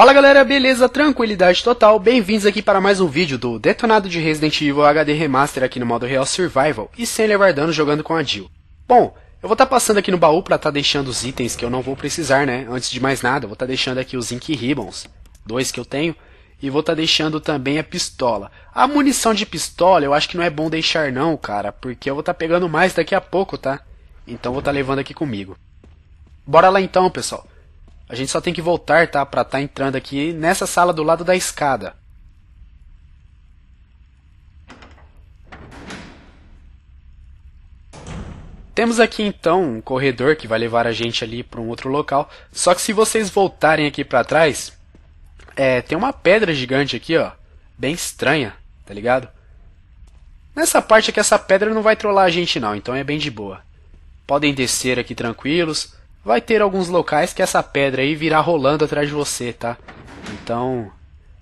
Fala galera, beleza? Tranquilidade total, bem-vindos aqui para mais um vídeo do Detonado de Resident Evil HD Remaster aqui no modo Real Survival e sem levar dano jogando com a Jill. Bom, eu vou estar tá passando aqui no baú para estar tá deixando os itens que eu não vou precisar, né? Antes de mais nada, vou estar tá deixando aqui os Ink Ribbons, dois que eu tenho, e vou estar tá deixando também a pistola. A munição de pistola eu acho que não é bom deixar não, cara, porque eu vou estar tá pegando mais daqui a pouco, tá? Então vou estar tá levando aqui comigo. Bora lá então, pessoal. A gente só tem que voltar, tá? Pra estar tá entrando aqui nessa sala do lado da escada. Temos aqui então um corredor que vai levar a gente ali para um outro local. Só que se vocês voltarem aqui para trás, é, tem uma pedra gigante aqui, ó, bem estranha, tá ligado? Nessa parte aqui essa pedra não vai trollar a gente não, então é bem de boa. Podem descer aqui tranquilos vai ter alguns locais que essa pedra aí virá rolando atrás de você, tá? Então,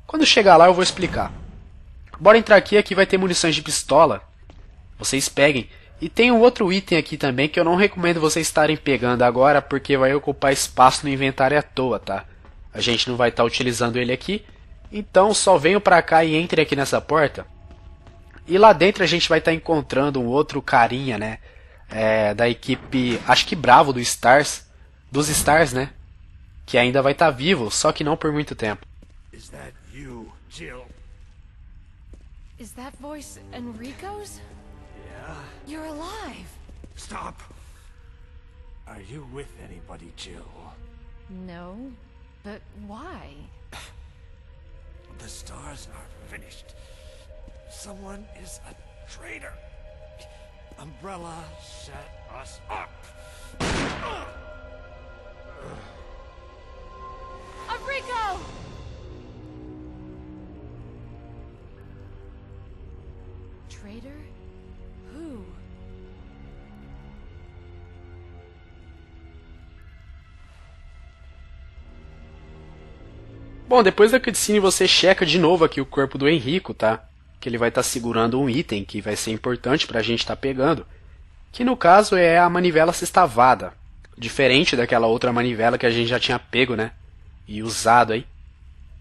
quando chegar lá eu vou explicar. Bora entrar aqui, aqui vai ter munições de pistola. Vocês peguem. E tem um outro item aqui também que eu não recomendo vocês estarem pegando agora, porque vai ocupar espaço no inventário à toa, tá? A gente não vai estar tá utilizando ele aqui. Então só venham pra cá e entrem aqui nessa porta. E lá dentro a gente vai estar tá encontrando um outro carinha, né? É, da equipe, acho que Bravo do Stars dos Stars, né? Que ainda vai estar tá vivo, só que não por muito tempo. Is that you, Jill? Is that voice Enrico's? Yeah. You're alive. Stop. Are you with anybody, Jill? No, but why? The stars are finished. Someone is a traitor. Umbrella set us up. Africo! Traitor? Who? Bom, depois da cutscene você checa de novo aqui o corpo do Henrico, tá? Que ele vai estar tá segurando um item que vai ser importante pra gente estar tá pegando, que no caso é a manivela sextavada. Diferente daquela outra manivela que a gente já tinha pego, né? E usado aí.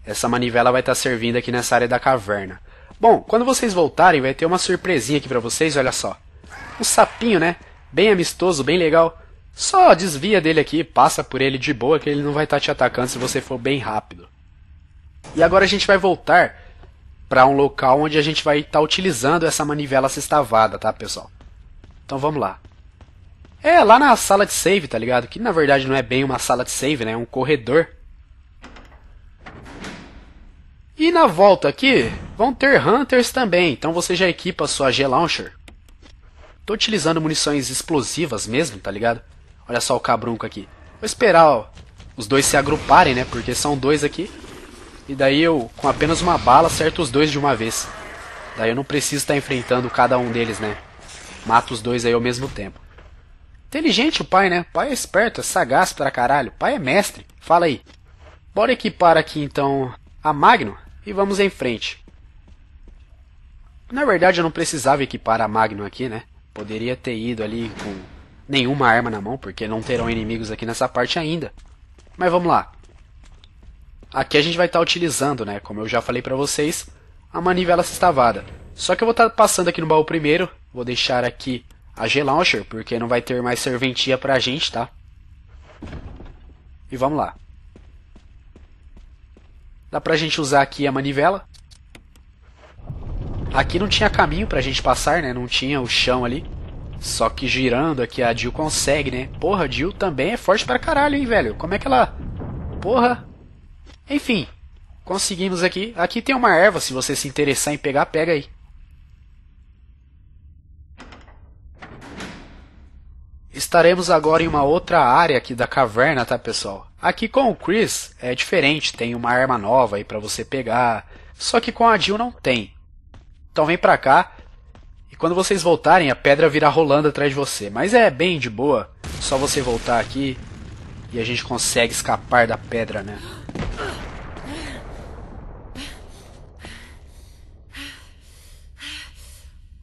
Essa manivela vai estar tá servindo aqui nessa área da caverna. Bom, quando vocês voltarem, vai ter uma surpresinha aqui para vocês, olha só. Um sapinho, né? Bem amistoso, bem legal. Só desvia dele aqui, passa por ele de boa, que ele não vai estar tá te atacando se você for bem rápido. E agora a gente vai voltar para um local onde a gente vai estar tá utilizando essa manivela sextavada, tá, pessoal? Então vamos lá. É, lá na sala de save, tá ligado? Que na verdade não é bem uma sala de save, né? É um corredor. E na volta aqui, vão ter Hunters também, então você já equipa a sua G-Launcher. Tô utilizando munições explosivas mesmo, tá ligado? Olha só o cabrunco aqui. Vou esperar ó, os dois se agruparem, né? Porque são dois aqui. E daí eu, com apenas uma bala, acerto os dois de uma vez. Daí eu não preciso estar tá enfrentando cada um deles, né? Mato os dois aí ao mesmo tempo. Inteligente o pai, né? pai é esperto, é sagaz pra caralho. pai é mestre. Fala aí. Bora equipar aqui então a Magno e vamos em frente. Na verdade, eu não precisava equipar a Magno aqui, né? Poderia ter ido ali com nenhuma arma na mão, porque não terão inimigos aqui nessa parte ainda. Mas vamos lá. Aqui a gente vai estar tá utilizando, né? Como eu já falei para vocês, a manivela sextavada. Só que eu vou estar tá passando aqui no baú primeiro. Vou deixar aqui a G-Launcher, porque não vai ter mais serventia pra gente, tá? E vamos lá. Dá pra gente usar aqui a manivela. Aqui não tinha caminho pra gente passar, né? Não tinha o chão ali. Só que girando aqui a Jill consegue, né? Porra, a Jill também é forte pra caralho, hein, velho? Como é que ela... Porra! Enfim, conseguimos aqui. Aqui tem uma erva, se você se interessar em pegar, pega aí. Estaremos agora em uma outra área aqui da caverna, tá, pessoal? Aqui com o Chris é diferente, tem uma arma nova aí para você pegar, só que com a Jill não tem. Então vem pra cá e quando vocês voltarem a pedra virá rolando atrás de você, mas é bem de boa, só você voltar aqui e a gente consegue escapar da pedra, né?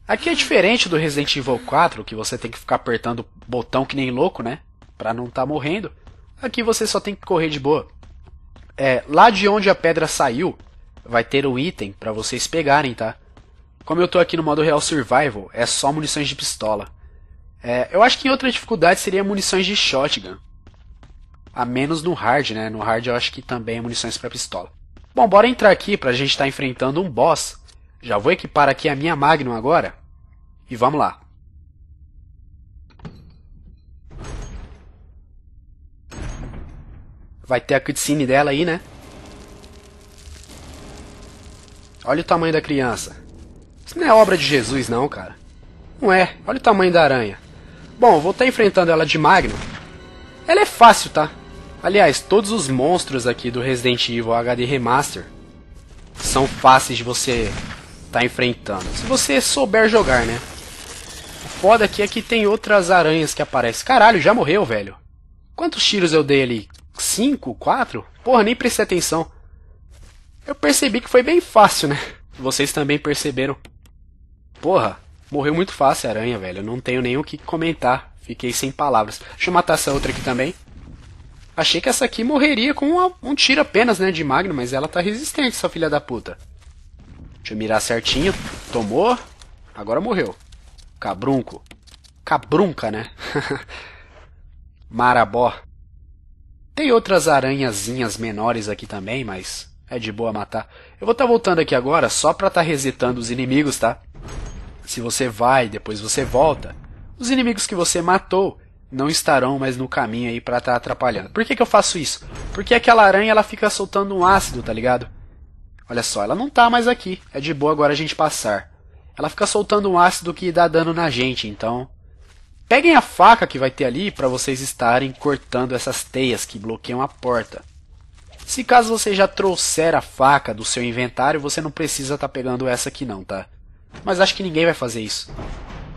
Aqui é diferente do Resident Evil 4, que você tem que ficar apertando botão que nem louco, né? Pra não tá morrendo. Aqui você só tem que correr de boa. É, lá de onde a pedra saiu, vai ter um item para vocês pegarem, tá? Como eu tô aqui no modo Real Survival, é só munições de pistola. É, eu acho que outra dificuldade seria munições de shotgun. A menos no hard, né? No hard eu acho que também é munições para pistola. Bom, bora entrar aqui pra gente estar tá enfrentando um boss já vou equipar aqui a minha Magnum agora e vamos lá. Vai ter a cutscene dela aí, né? Olha o tamanho da criança. Isso não é obra de Jesus não, cara. Não é. Olha o tamanho da aranha. Bom, vou estar enfrentando ela de Magnum. Ela é fácil, tá? Aliás, todos os monstros aqui do Resident Evil HD Remaster são fáceis de você tá enfrentando. Se você souber jogar, né? O foda aqui é que tem outras aranhas que aparecem. Caralho, já morreu, velho. Quantos tiros eu dei ali? Cinco? Quatro? Porra, nem prestei atenção. Eu percebi que foi bem fácil, né? Vocês também perceberam. Porra, morreu muito fácil a aranha, velho. Eu não tenho nem o que comentar. Fiquei sem palavras. Deixa eu matar essa outra aqui também. Achei que essa aqui morreria com uma, um tiro apenas, né, de magno, mas ela tá resistente, essa filha da puta. Deixa eu mirar certinho. Tomou. Agora morreu. Cabrunco. Cabrunca, né? Marabó. Tem outras aranhazinhas menores aqui também, mas é de boa matar. Eu vou estar tá voltando aqui agora só para estar tá resetando os inimigos, tá? Se você vai, depois você volta. Os inimigos que você matou não estarão mais no caminho aí para estar tá atrapalhando. Por que, que eu faço isso? Porque aquela aranha ela fica soltando um ácido, tá ligado? Olha só, ela não tá mais aqui. É de boa agora a gente passar. Ela fica soltando um ácido que dá dano na gente, então. Peguem a faca que vai ter ali para vocês estarem cortando essas teias que bloqueiam a porta. Se caso você já trouxer a faca do seu inventário, você não precisa estar tá pegando essa aqui não, tá? Mas acho que ninguém vai fazer isso.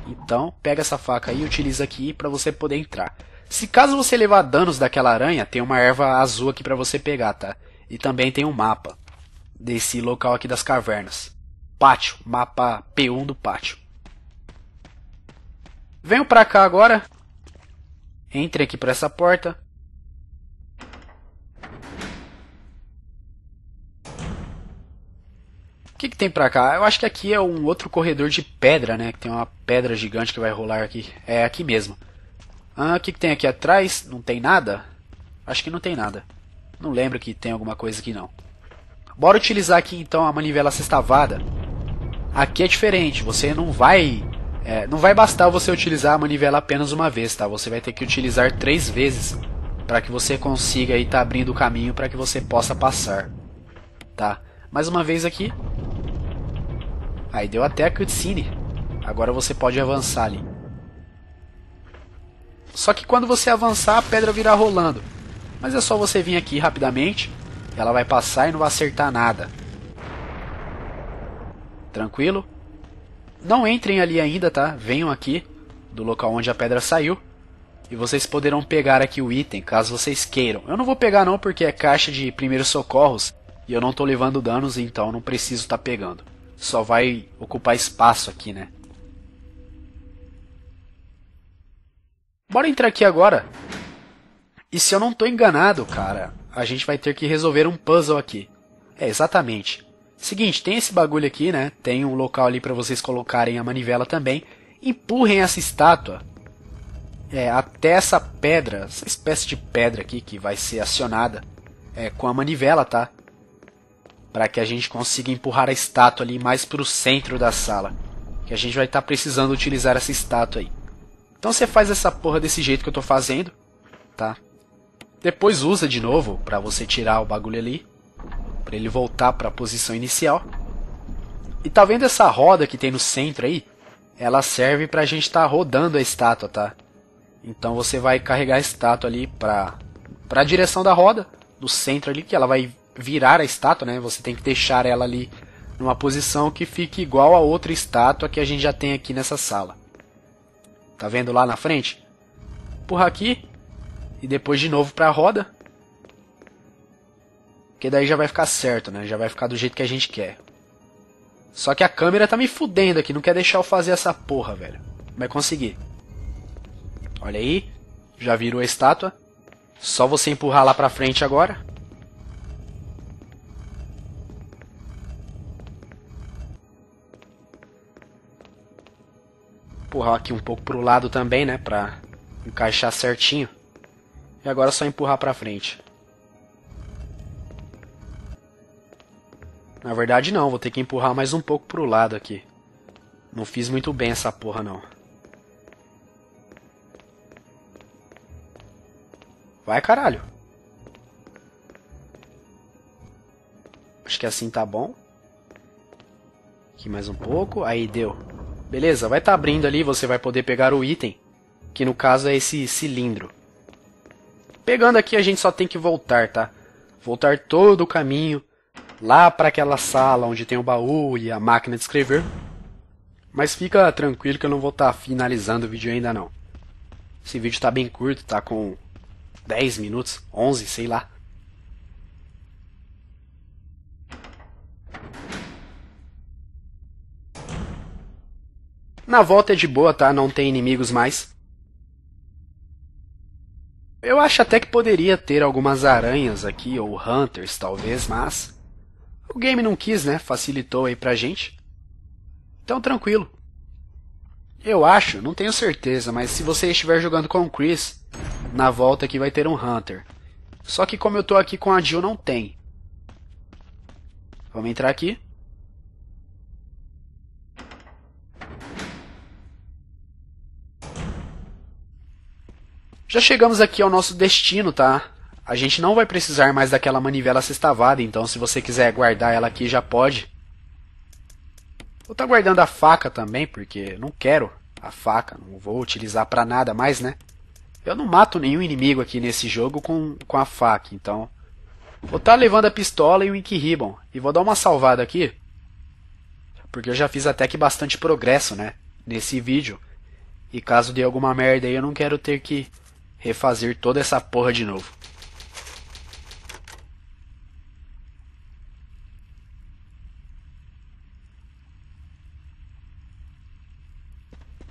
Então, pega essa faca e utiliza aqui para você poder entrar. Se caso você levar danos daquela aranha, tem uma erva azul aqui para você pegar, tá? E também tem um mapa desse local aqui das cavernas. Pátio, mapa P1 do pátio. Venho pra cá agora. Entre aqui por essa porta. O que, que tem pra cá? Eu acho que aqui é um outro corredor de pedra, né? Que tem uma pedra gigante que vai rolar aqui. É aqui mesmo. Ah, o que, que tem aqui atrás? Não tem nada? Acho que não tem nada. Não lembro que tem alguma coisa aqui não. Bora utilizar aqui então a manivela sextavada. Aqui é diferente, você não vai... É, não vai bastar você utilizar a manivela apenas uma vez, tá? Você vai ter que utilizar três vezes para que você consiga estar tá abrindo o caminho para que você possa passar, tá? Mais uma vez aqui. Aí deu até a cutscene. Agora você pode avançar ali. Só que quando você avançar, a pedra virá rolando. Mas é só você vir aqui rapidamente ela vai passar e não vai acertar nada. Tranquilo? Não entrem ali ainda, tá? Venham aqui do local onde a pedra saiu. E vocês poderão pegar aqui o item, caso vocês queiram. Eu não vou pegar não, porque é caixa de primeiros socorros. E eu não estou levando danos, então não preciso estar tá pegando. Só vai ocupar espaço aqui, né? Bora entrar aqui agora. E se eu não estou enganado, cara, a gente vai ter que resolver um puzzle aqui. É, exatamente. Seguinte, tem esse bagulho aqui, né? Tem um local ali para vocês colocarem a manivela também. Empurrem essa estátua é, até essa pedra, essa espécie de pedra aqui que vai ser acionada é, com a manivela, tá? Para que a gente consiga empurrar a estátua ali mais para o centro da sala. Que a gente vai estar tá precisando utilizar essa estátua aí. Então você faz essa porra desse jeito que eu tô fazendo, tá? Depois usa de novo para você tirar o bagulho ali, para ele voltar para a posição inicial. E tá vendo essa roda que tem no centro aí? Ela serve pra gente estar tá rodando a estátua, tá? Então você vai carregar a estátua ali pra, a direção da roda, do centro ali, que ela vai virar a estátua, né? Você tem que deixar ela ali numa posição que fique igual a outra estátua que a gente já tem aqui nessa sala. Tá vendo lá na frente? Por aqui, e depois de novo pra roda. Porque daí já vai ficar certo, né? Já vai ficar do jeito que a gente quer. Só que a câmera tá me fudendo aqui, não quer deixar eu fazer essa porra, velho. Vai conseguir. Olha aí. Já virou a estátua. Só você empurrar lá pra frente agora. Empurrar aqui um pouco pro lado também, né? Pra encaixar certinho. E agora é só empurrar pra frente. Na verdade não, vou ter que empurrar mais um pouco pro lado aqui. Não fiz muito bem essa porra não. Vai caralho. Acho que assim tá bom. Aqui mais um pouco, aí deu. Beleza, vai estar tá abrindo ali, você vai poder pegar o item, que no caso é esse cilindro. Pegando aqui, a gente só tem que voltar, tá? Voltar todo o caminho lá para aquela sala onde tem o baú e a máquina de escrever. Mas fica tranquilo que eu não vou estar tá finalizando o vídeo ainda não. Esse vídeo está bem curto, tá com 10 minutos, 11, sei lá. Na volta é de boa, tá? Não tem inimigos mais. Eu acho até que poderia ter algumas aranhas aqui, ou hunters talvez, mas. O game não quis, né? Facilitou aí pra gente. Então tranquilo. Eu acho, não tenho certeza, mas se você estiver jogando com o Chris, na volta aqui vai ter um Hunter. Só que como eu tô aqui com a Jill, não tem. Vamos entrar aqui. Já chegamos aqui ao nosso destino, tá? A gente não vai precisar mais daquela manivela sextavada, então se você quiser guardar ela aqui já pode. Vou estar tá guardando a faca também, porque não quero a faca, não vou utilizar para nada mais, né? Eu não mato nenhum inimigo aqui nesse jogo com, com a faca, então... Vou estar tá levando a pistola e o Ink Ribbon, e vou dar uma salvada aqui, porque eu já fiz até que bastante progresso, né, nesse vídeo. E caso dê alguma merda aí, eu não quero ter que refazer toda essa porra de novo.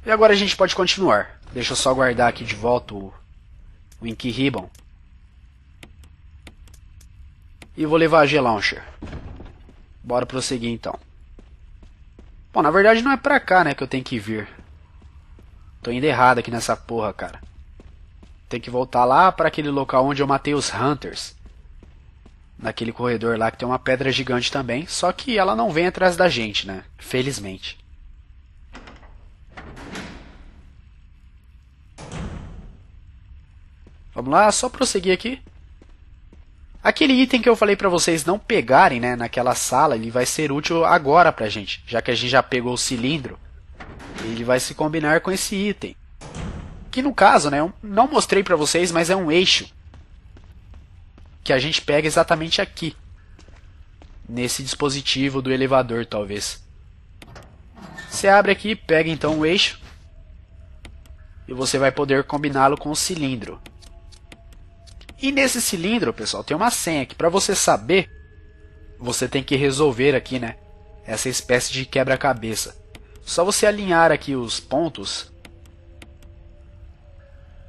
E agora a gente pode continuar. Deixa eu só guardar aqui de volta o, o Ribbon. E vou levar a G-Launcher. Bora prosseguir então. Bom, na verdade não é pra cá, né, que eu tenho que vir. Tô indo errado aqui nessa porra, cara. Tem que voltar lá para aquele local onde eu matei os Hunters. Naquele corredor lá que tem uma pedra gigante também, só que ela não vem atrás da gente, né? Felizmente. Vamos lá, só prosseguir aqui. Aquele item que eu falei para vocês não pegarem, né, naquela sala, ele vai ser útil agora pra gente, já que a gente já pegou o cilindro. Ele vai se combinar com esse item que no caso, né, não mostrei para vocês, mas é um eixo que a gente pega exatamente aqui, nesse dispositivo do elevador, talvez. Você abre aqui, pega então o eixo e você vai poder combiná-lo com o cilindro. E nesse cilindro, pessoal, tem uma senha que para você saber, você tem que resolver aqui, né? Essa espécie de quebra-cabeça. Só você alinhar aqui os pontos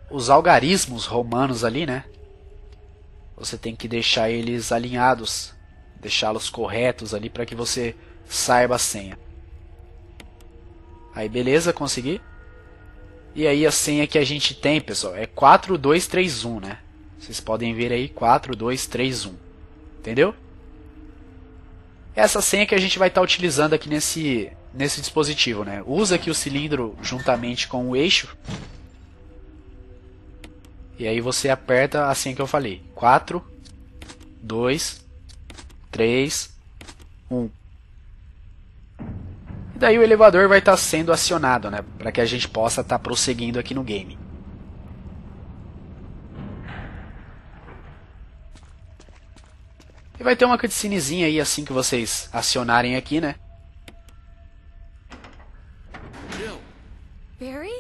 os algarismos romanos ali, né? Você tem que deixar eles alinhados, deixá-los corretos ali para que você saiba a senha. Aí beleza, consegui. E aí a senha que a gente tem, pessoal, é 4231, né? Vocês podem ver aí 4231. Entendeu? É essa senha que a gente vai estar tá utilizando aqui nesse nesse dispositivo, né? Usa aqui o cilindro juntamente com o eixo e aí você aperta assim que eu falei. 4, 2, 3, 1. E daí o elevador vai estar tá sendo acionado, né? Para que a gente possa estar tá prosseguindo aqui no game. E vai ter uma cutscenezinha aí assim que vocês acionarem aqui, né? Barry?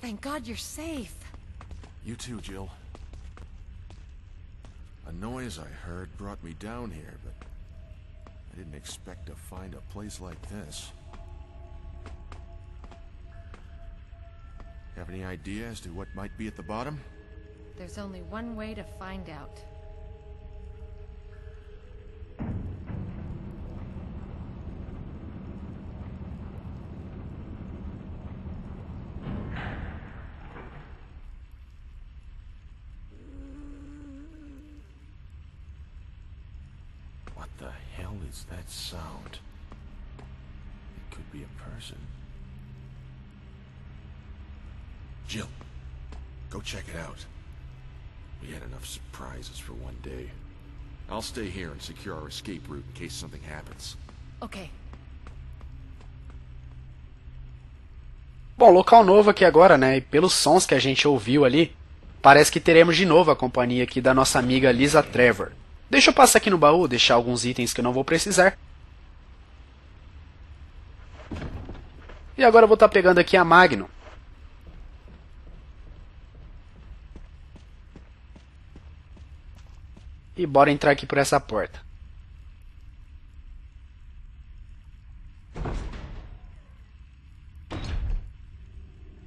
Thank God you're safe. You too, Jill. A noise I heard brought me down here, but I didn't expect to find a place like this. Have any idea as to what might be at the bottom? There's only one way to find out. hell is that sound? It could be a person. Jill, go check it out. We had enough surprises for one day. I'll stay here and secure our escape route in case something happens. Okay. Bom, local novo aqui agora, né? E pelos sons que a gente ouviu ali, parece que teremos de novo a companhia aqui da nossa amiga Lisa Trevor. Deixa eu passar aqui no baú, deixar alguns itens que eu não vou precisar. E agora eu vou estar tá pegando aqui a Magnum. E bora entrar aqui por essa porta.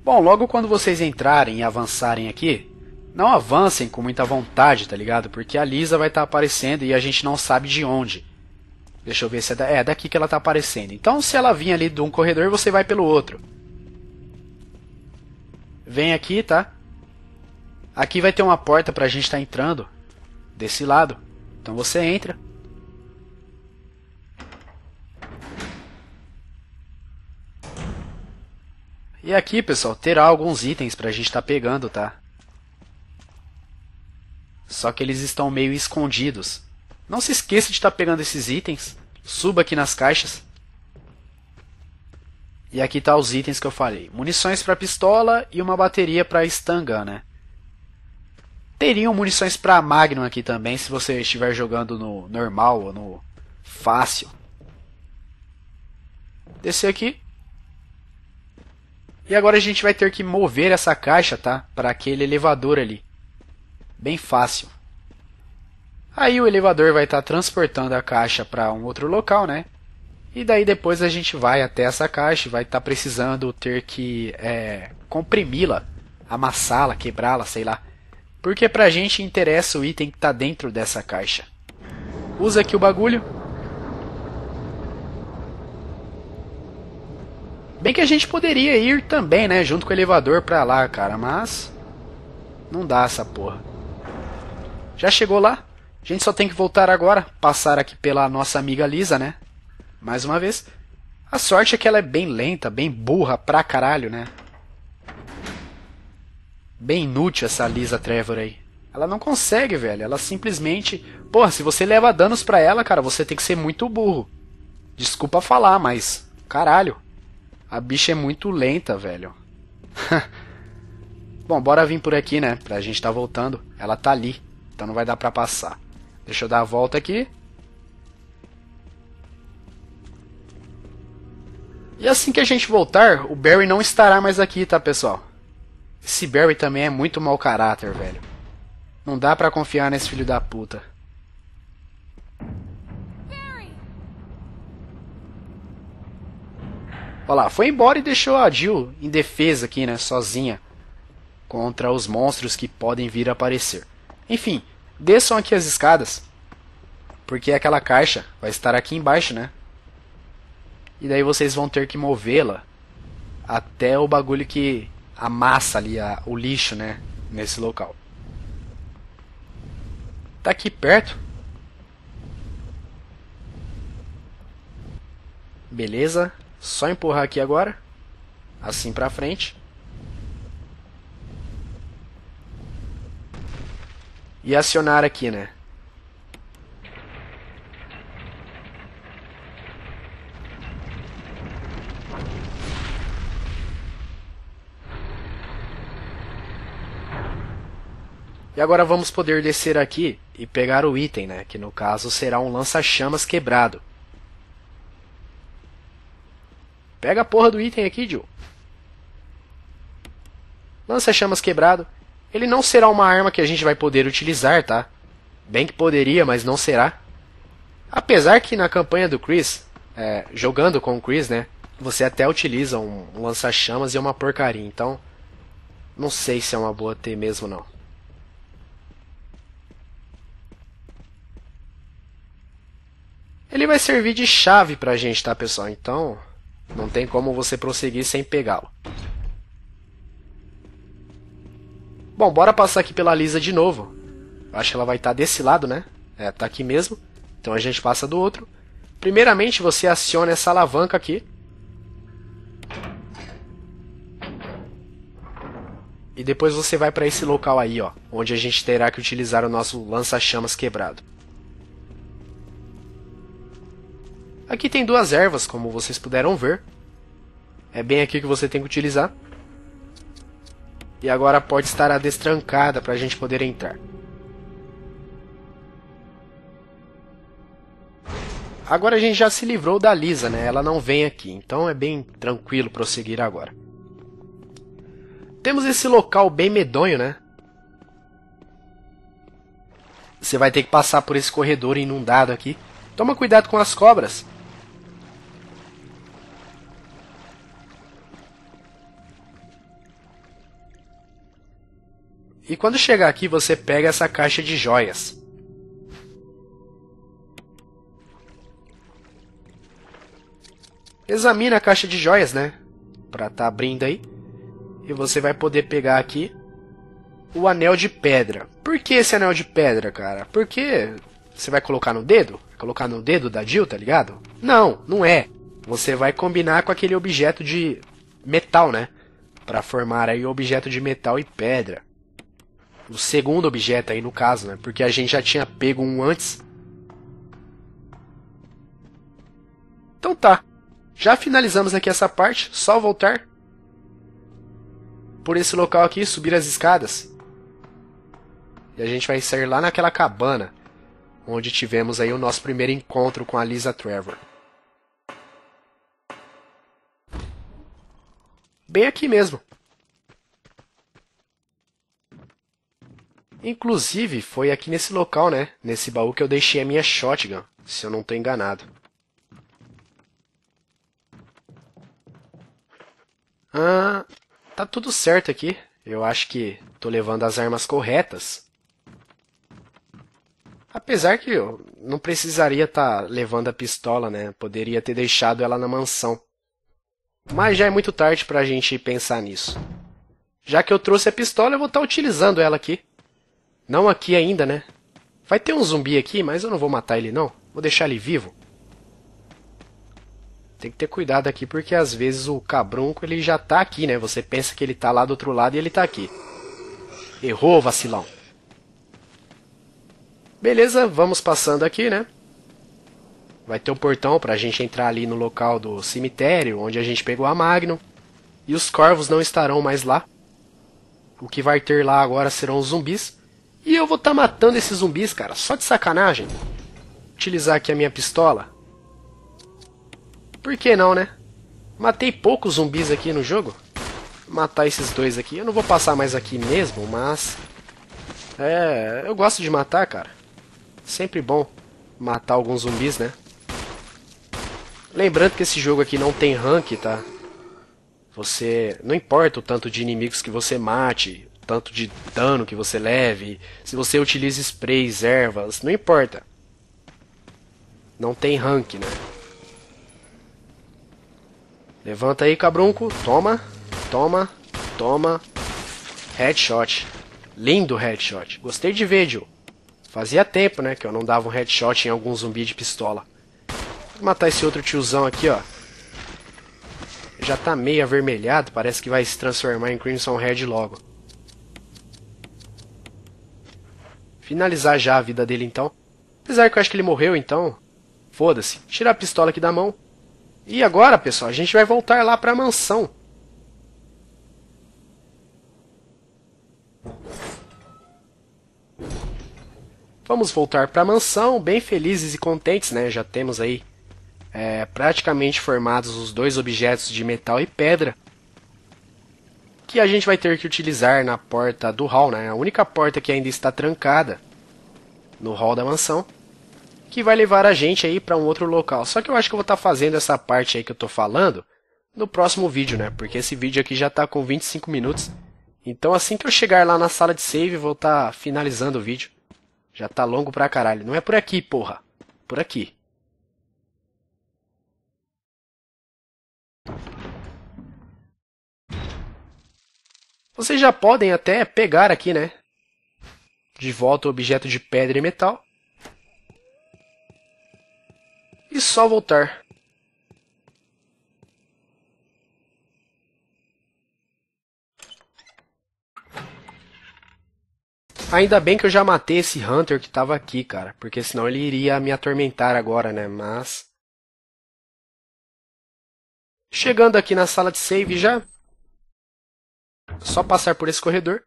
Bom, logo quando vocês entrarem e avançarem aqui, não avancem com muita vontade, tá ligado? Porque a Lisa vai estar tá aparecendo e a gente não sabe de onde. Deixa eu ver se é, da... É, é daqui que ela tá aparecendo. Então, se ela vir ali de um corredor, você vai pelo outro. Vem aqui, tá? Aqui vai ter uma porta pra gente estar tá entrando. Desse lado. Então você entra. E aqui, pessoal, terá alguns itens pra gente estar tá pegando, tá? Só que eles estão meio escondidos. Não se esqueça de estar tá pegando esses itens. Suba aqui nas caixas. E aqui tá os itens que eu falei. Munições para pistola e uma bateria para stangan, né? Teriam munições para Magnum aqui também, se você estiver jogando no normal ou no fácil. Descer aqui. E agora a gente vai ter que mover essa caixa, tá? Para aquele elevador ali bem fácil. Aí o elevador vai estar tá transportando a caixa para um outro local, né? E daí depois a gente vai até essa caixa, vai estar tá precisando ter que é, comprimi-la, amassá-la, quebrá-la, sei lá. Porque pra gente interessa o item que tá dentro dessa caixa. Usa aqui o bagulho. Bem que a gente poderia ir também, né, junto com o elevador pra lá, cara, mas... Não dá essa porra. Já chegou lá? A gente só tem que voltar agora, passar aqui pela nossa amiga Lisa, né? Mais uma vez. A sorte é que ela é bem lenta, bem burra pra caralho, né? Bem inútil essa Lisa Trevor aí. Ela não consegue, velho. Ela simplesmente. Porra, se você leva danos pra ela, cara, você tem que ser muito burro. Desculpa falar, mas. Caralho. A bicha é muito lenta, velho. Bom, bora vir por aqui, né? Pra gente tá voltando. Ela tá ali. Então não vai dar para passar. Deixa eu dar a volta aqui. E assim que a gente voltar, o Barry não estará mais aqui, tá, pessoal? Esse Barry também é muito mau caráter, velho. Não dá pra confiar nesse filho da puta. Olha lá, foi embora e deixou a Jill em defesa aqui, né, sozinha. Contra os monstros que podem vir aparecer. Enfim, desçam aqui as escadas, porque aquela caixa vai estar aqui embaixo, né? E daí vocês vão ter que movê-la até o bagulho que amassa ali a, o lixo, né? Nesse local. Tá aqui perto. Beleza. Só empurrar aqui agora. Assim pra frente. e acionar aqui, né? E agora vamos poder descer aqui e pegar o item, né? Que no caso será um lança-chamas quebrado. Pega a porra do item aqui, Jill. Lança-chamas quebrado ele não será uma arma que a gente vai poder utilizar, tá? Bem que poderia, mas não será. Apesar que na campanha do Chris, é, jogando com o Chris, né? Você até utiliza um lança-chamas e é uma porcaria, então. Não sei se é uma boa ter mesmo não. Ele vai servir de chave pra gente, tá pessoal? Então, não tem como você prosseguir sem pegá-lo. Bom, bora passar aqui pela Lisa de novo. Acho que ela vai estar tá desse lado, né? É, tá aqui mesmo. Então a gente passa do outro. Primeiramente, você aciona essa alavanca aqui. E depois você vai para esse local aí, ó, onde a gente terá que utilizar o nosso lança-chamas quebrado. Aqui tem duas ervas, como vocês puderam ver. É bem aqui que você tem que utilizar e agora pode estar adestrancada para a gente poder entrar. Agora a gente já se livrou da Lisa, né? Ela não vem aqui, então é bem tranquilo prosseguir agora. Temos esse local bem medonho, né? Você vai ter que passar por esse corredor inundado aqui. Toma cuidado com as cobras. E quando chegar aqui, você pega essa caixa de joias. Examina a caixa de joias, né? Pra tá abrindo aí. E você vai poder pegar aqui o anel de pedra. Por que esse anel de pedra, cara? Porque você vai colocar no dedo? Colocar no dedo da Jill, tá ligado? Não, não é. Você vai combinar com aquele objeto de metal, né? Para formar aí o objeto de metal e pedra no segundo objeto aí no caso, né? Porque a gente já tinha pego um antes. Então tá. Já finalizamos aqui essa parte, só voltar por esse local aqui, subir as escadas. E a gente vai sair lá naquela cabana onde tivemos aí o nosso primeiro encontro com a Lisa Trevor. Bem aqui mesmo. Inclusive, foi aqui nesse local, né? Nesse baú que eu deixei a minha shotgun, se eu não estou enganado. Ah, tá tudo certo aqui. Eu acho que estou levando as armas corretas. Apesar que eu não precisaria estar tá levando a pistola, né? Poderia ter deixado ela na mansão. Mas já é muito tarde para a gente pensar nisso. Já que eu trouxe a pistola, eu vou estar tá utilizando ela aqui. Não aqui ainda, né? Vai ter um zumbi aqui, mas eu não vou matar ele não. Vou deixar ele vivo. Tem que ter cuidado aqui, porque às vezes o cabrunco ele já tá aqui, né? Você pensa que ele tá lá do outro lado e ele tá aqui. Errou, vacilão. Beleza, vamos passando aqui, né? Vai ter um portão pra gente entrar ali no local do cemitério, onde a gente pegou a Magnum. E os corvos não estarão mais lá. O que vai ter lá agora serão os zumbis. E eu vou estar tá matando esses zumbis, cara, só de sacanagem. Utilizar aqui a minha pistola. Por que não, né? Matei poucos zumbis aqui no jogo. Matar esses dois aqui. Eu não vou passar mais aqui mesmo, mas... É, eu gosto de matar, cara. Sempre bom matar alguns zumbis, né? Lembrando que esse jogo aqui não tem rank, tá? Você. Não importa o tanto de inimigos que você mate, tanto de dano que você leve, se você utiliza sprays, ervas, não importa. Não tem rank, né? Levanta aí, cabrunco. Toma, toma, toma. Headshot. Lindo headshot. Gostei de ver, Fazia tempo, né, que eu não dava um headshot em algum zumbi de pistola. Vou matar esse outro tiozão aqui, ó. Já tá meio avermelhado, parece que vai se transformar em Crimson Red logo. finalizar já a vida dele então. Apesar que eu acho que ele morreu então. Foda-se. Tira a pistola aqui da mão. E agora, pessoal, a gente vai voltar lá para a mansão. Vamos voltar para a mansão, bem felizes e contentes, né? Já temos aí é, praticamente formados os dois objetos de metal e pedra que a gente vai ter que utilizar na porta do hall, né? a única porta que ainda está trancada no hall da mansão, que vai levar a gente aí para um outro local. Só que eu acho que eu vou estar tá fazendo essa parte aí que eu estou falando no próximo vídeo, né? Porque esse vídeo aqui já está com 25 minutos. Então assim que eu chegar lá na sala de save, vou estar tá finalizando o vídeo. Já tá longo pra caralho. Não é por aqui, porra. Por aqui. Vocês já podem até pegar aqui, né? De volta o objeto de pedra e metal. E só voltar. Ainda bem que eu já matei esse Hunter que tava aqui, cara. Porque senão ele iria me atormentar agora, né? Mas... Chegando aqui na sala de save já, só passar por esse corredor.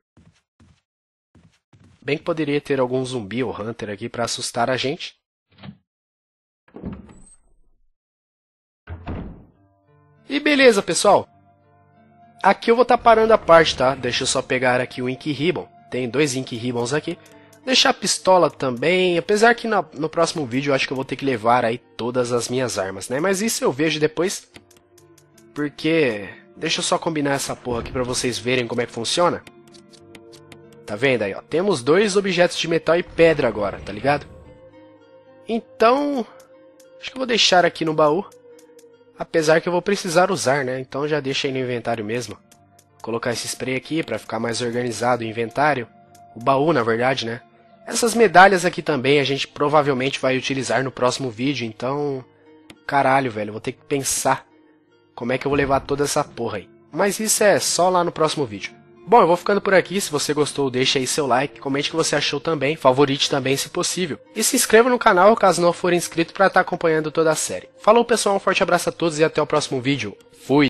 Bem que poderia ter algum zumbi ou hunter aqui para assustar a gente. E beleza, pessoal. Aqui eu vou estar tá parando a parte, tá? Deixa eu só pegar aqui o Ink Ribbon. Tem dois Ink Ribbons aqui. Deixar a pistola também, apesar que no, no próximo vídeo eu acho que eu vou ter que levar aí todas as minhas armas, né? Mas isso eu vejo depois, porque Deixa eu só combinar essa porra aqui para vocês verem como é que funciona. Tá vendo aí, ó? Temos dois objetos de metal e pedra agora, tá ligado? Então, acho que eu vou deixar aqui no baú. Apesar que eu vou precisar usar, né? Então já deixa aí no inventário mesmo. Vou colocar esse spray aqui para ficar mais organizado o inventário. O baú, na verdade, né? Essas medalhas aqui também a gente provavelmente vai utilizar no próximo vídeo, então... Caralho, velho, vou ter que pensar como é que eu vou levar toda essa porra aí. Mas isso é só lá no próximo vídeo. Bom, eu vou ficando por aqui. Se você gostou, deixa aí seu like, comente o que você achou também, favorite também se possível. E se inscreva no canal caso não for inscrito para estar tá acompanhando toda a série. Falou pessoal, um forte abraço a todos e até o próximo vídeo. Fui!